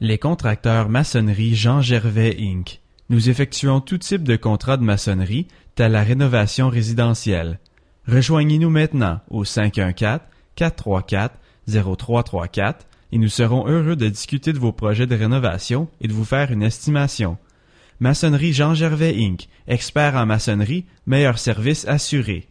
Les contracteurs Maçonnerie Jean Gervais Inc. Nous effectuons tout type de contrat de maçonnerie, telle la rénovation résidentielle. Rejoignez-nous maintenant au 514-434-0334 et nous serons heureux de discuter de vos projets de rénovation et de vous faire une estimation. Maçonnerie Jean Gervais Inc., expert en maçonnerie, meilleur service assuré.